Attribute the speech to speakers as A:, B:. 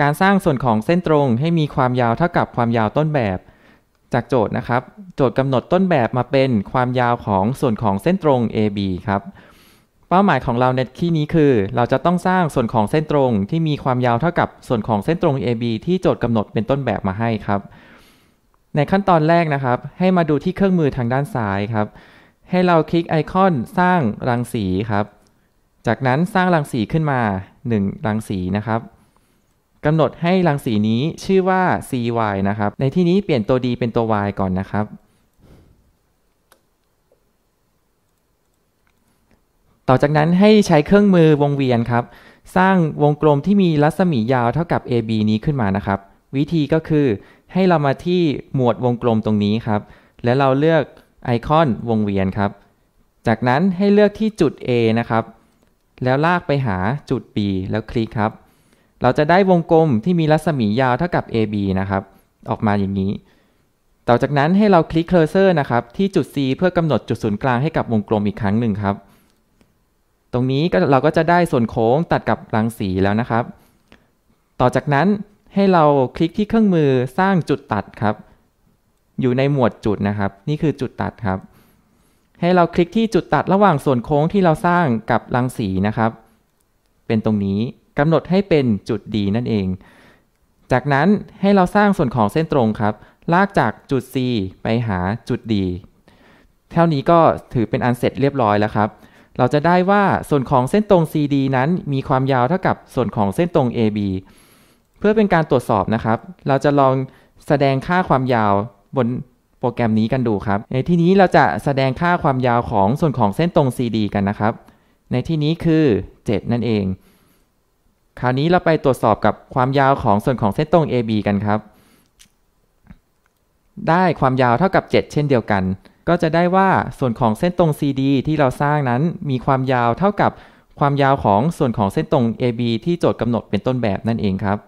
A: การสร้างส่วนของเส้นตรงให้มีความยาวเท่ากับความยาวต้นแบบ จากโจทย์นะครับ โจทย์กำหนดต้นแบบมาเป็นความยาวของส่วนของเส้นตรง AB ครับ เป้าหมายของเราในที่นี้คือเราจะต้องสร้างส่วนของเส้นตรงที่มีความยาวเท่ากับส่วนของเส้นตรง AB ที่โจทย์กำหนดเป็นต้นแบบมาให้ครับ ในขั้นตอนแรกนะครับ ให้มาดูที่เครื่องมือทางด้านซ้ายครับ ให้เราคลิกไอคอนสร้างรังสีครับ จากนั้นสร้างรังสีขึ้นมา 1 รังสีนะครับกำหนดให้รังสีนี้ชื่อว่า cy นะครับ ในที่นี้เปลี่ยนตัว d เป็นตัว y ก่อนนะครับ ต่อจากนั้นให้ใช้เครื่องมือวงเวียนครับ สร้างวงกลมที่มีรัศมียาวเท่ากับ AB นี้ขึ้นมานะครับ วิธีก็คือให้เรามาที่หมวดวงกลมตรงนี้ครับ แล้วเราเลือกไอคอนวงเวียนครับ จากนั้นให้เลือกที่จุด A นะครับ แล้วลากไปหาจุด B แล้วคลิกครับเราจะได้วงกลมที่มีรัศมียาวเท่ากับ AB นะครับ ออกมาอย่างนี้ ต่อจากนั้นให้เราคลิกเคอร์เซอร์นะครับที่จุด C เพื่อกำหนดจุดศูนย์กลางให้กับวงกลมอีกครั้งหนึ่งครับ ตรงนี้เราก็จะได้ส่วนโค้งตัดกับรังสีแล้วนะครับ ต่อจากนั้นให้เราคลิกที่เครื่องมือสร้างจุดตัดครับ อยู่ในหมวดจุดนะครับ นี่คือจุดตัดครับ ให้เราคลิกที่จุดตัดระหว่างส่วนโค้งที่เราสร้างกับรังสีนะครับ เป็นตรงนี้กำหนดให้เป็นจุด D นั่นเอง จากนั้นให้เราสร้างส่วนของเส้นตรงครับ ลากจากจุด C ไปหาจุด D เท่านี้ก็ถือเป็นอันเสร็จเรียบร้อยแล้วครับ เราจะได้ว่าส่วนของเส้นตรง CD นั้นมีความยาวเท่ากับส่วนของเส้นตรง AB เพื่อเป็นการตรวจสอบนะครับ เราจะลองแสดงค่าความยาวบนโปรแกรมนี้กันดูครับ ในที่นี้เราจะแสดงค่าความยาวของส่วนของเส้นตรง CD กันนะครับ ในที่นี้คือ 7 นั่นเองคราวนี้เราไปตรวจสอบกับความยาวของส่วนของเส้นตรง AB กันครับ ได้ความยาวเท่ากับ 7 เช่นเดียวกัน ก็จะได้ว่าส่วนของเส้นตรง CD ที่เราสร้างนั้น มีความยาวเท่ากับความยาวของส่วนของเส้นตรง AB ที่โจทย์กำหนดเป็นต้นแบบนั่นเองครับ